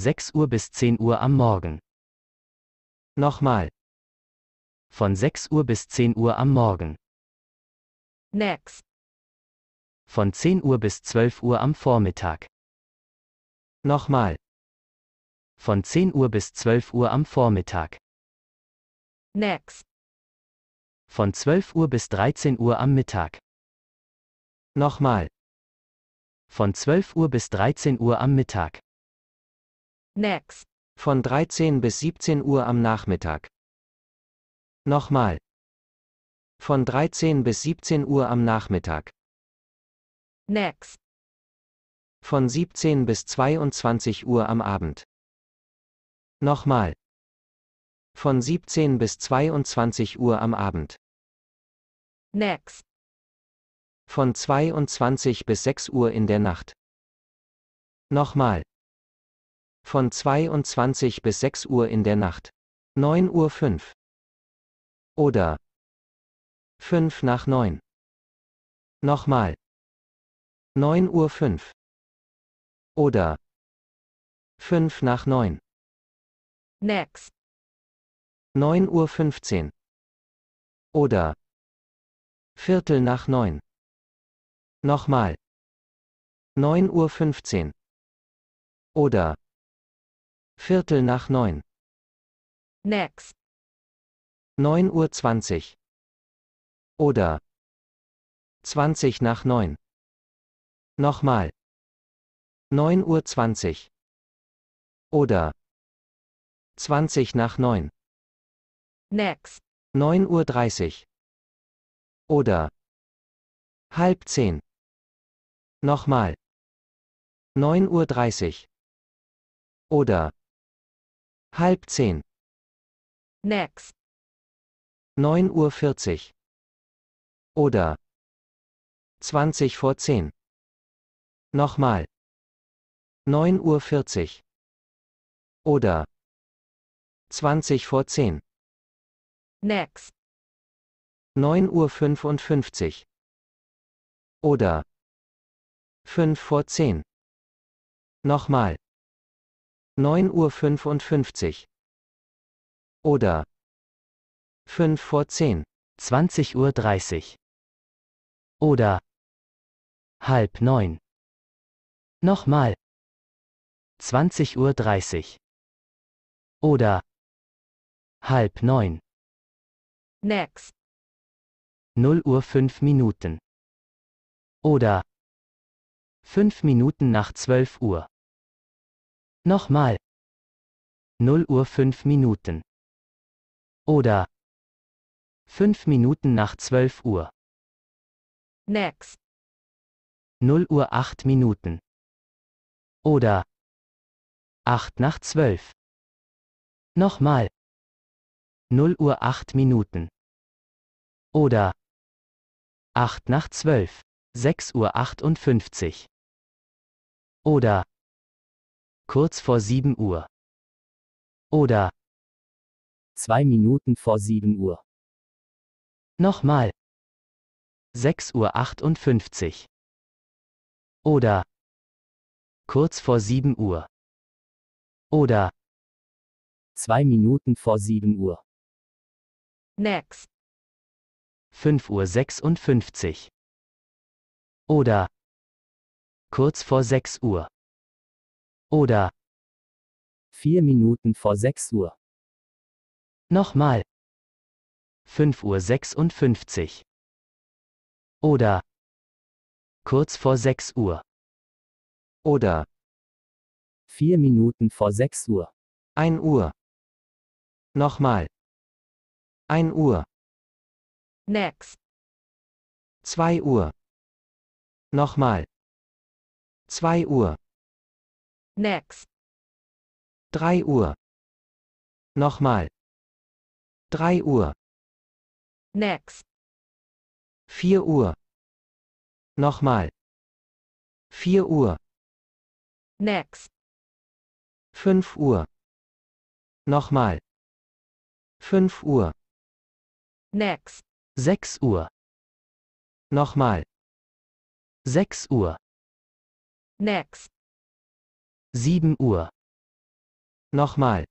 6 Uhr bis 10 Uhr am Morgen. Nochmal. Von 6 Uhr bis 10 Uhr am Morgen. Next. Von 10 Uhr bis 12 Uhr am Vormittag. Nochmal. Von 10 Uhr bis 12 Uhr am Vormittag. Next. Von 12 Uhr bis 13 Uhr am Mittag. Nochmal. Von 12 Uhr bis 13 Uhr am Mittag. Next. Von 13 bis 17 Uhr am Nachmittag. Nochmal. Von 13 bis 17 Uhr am Nachmittag. Next. Von 17 bis 22 Uhr am Abend. Nochmal. Von 17 bis 22 Uhr am Abend. Next. Von 22 bis 6 Uhr in der Nacht. Nochmal. Von 22 bis 6 Uhr in der Nacht. 9.05 Uhr. Oder 5 nach 9. Nochmal. 9.05 Uhr. Oder 5 nach 9. Next. 9.15 Uhr. Oder Viertel nach 9. Nochmal. 9.15 Uhr. Oder Viertel nach neun. Next. Neun Uhr zwanzig. Oder. Zwanzig nach neun. Nochmal. Neun Uhr zwanzig. Oder. Zwanzig nach neun. Next. Neun Uhr dreißig. Oder. Halb zehn. Nochmal. Neun Uhr dreißig. Oder. Halb zehn. Next. Neun Uhr vierzig. Oder. Zwanzig vor zehn. Nochmal. Neun Uhr vierzig. Oder. Zwanzig vor zehn. Next. Neun Uhr fünfundfünfzig. Oder. Fünf vor zehn. Nochmal neun Uhr fünfundfünfzig. Oder fünf vor zehn. Zwanzig Uhr dreißig. Oder halb neun. Nochmal. Zwanzig Uhr dreißig. Oder halb neun. Next. Null Uhr fünf Minuten. Oder fünf Minuten nach zwölf Uhr. Nochmal. 0 Uhr 5 Minuten. Oder 5 Minuten nach 12 Uhr. Next. 0 Uhr 8 Minuten. Oder 8 nach 12. Nochmal. 0 Uhr 8 Minuten. Oder 8 nach 12, 6 Uhr 58. Oder kurz vor 7 Uhr. Oder zwei Minuten vor 7 Uhr. Nochmal. 6.58 Uhr. Oder kurz vor 7 Uhr. Oder zwei Minuten vor 7 Uhr. Next. 5.56 Uhr. Oder kurz vor 6 Uhr. Oder vier Minuten vor sechs Uhr. Nochmal. Fünf Uhr sechsundfünfzig. Oder kurz vor sechs Uhr. Oder vier Minuten vor sechs Uhr. Ein Uhr. Nochmal. Ein Uhr. Next. Zwei Uhr. Nochmal. Zwei Uhr. Next. 3 Uhr. Nochmal. 3 Uhr. Next. 4 Uhr. Nochmal. 4 Uhr. Next. 5 Uhr. Nochmal. 5 Uhr. Next. 6 Uhr. Nochmal. 6 Uhr. Next. 7 Uhr. Nochmal.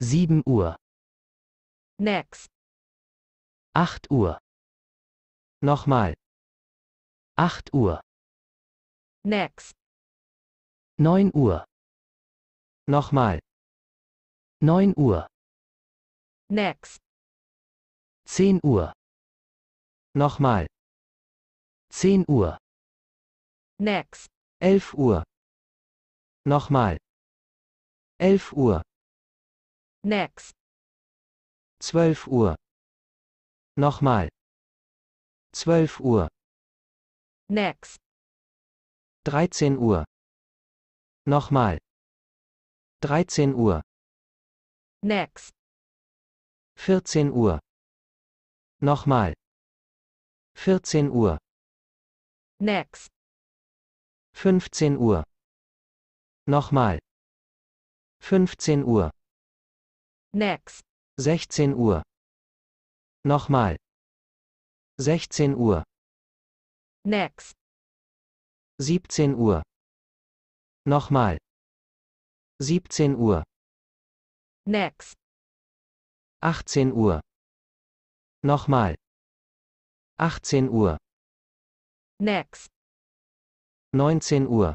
7 Uhr. Next. 8 Uhr. Nochmal. 8 Uhr. Next. 9 Uhr. Nochmal. 9 Uhr. Next. 10 Uhr. Nochmal. 10 Uhr. Next. 11 Uhr. Nochmal. 11 Uhr. Next. 12 Uhr. Nochmal. 12 Uhr. Next. 13 Uhr. Nochmal. 13 Uhr. Next. 14 Uhr. Nochmal. 14 Uhr. Next. 15 Uhr. Nochmal. 15 Uhr. Next. 16 Uhr. Nochmal. 16 Uhr. Next. 17 Uhr. Nochmal. 17 Uhr. Next. 18 Uhr. Nochmal. 18 Uhr. Next. 19 Uhr.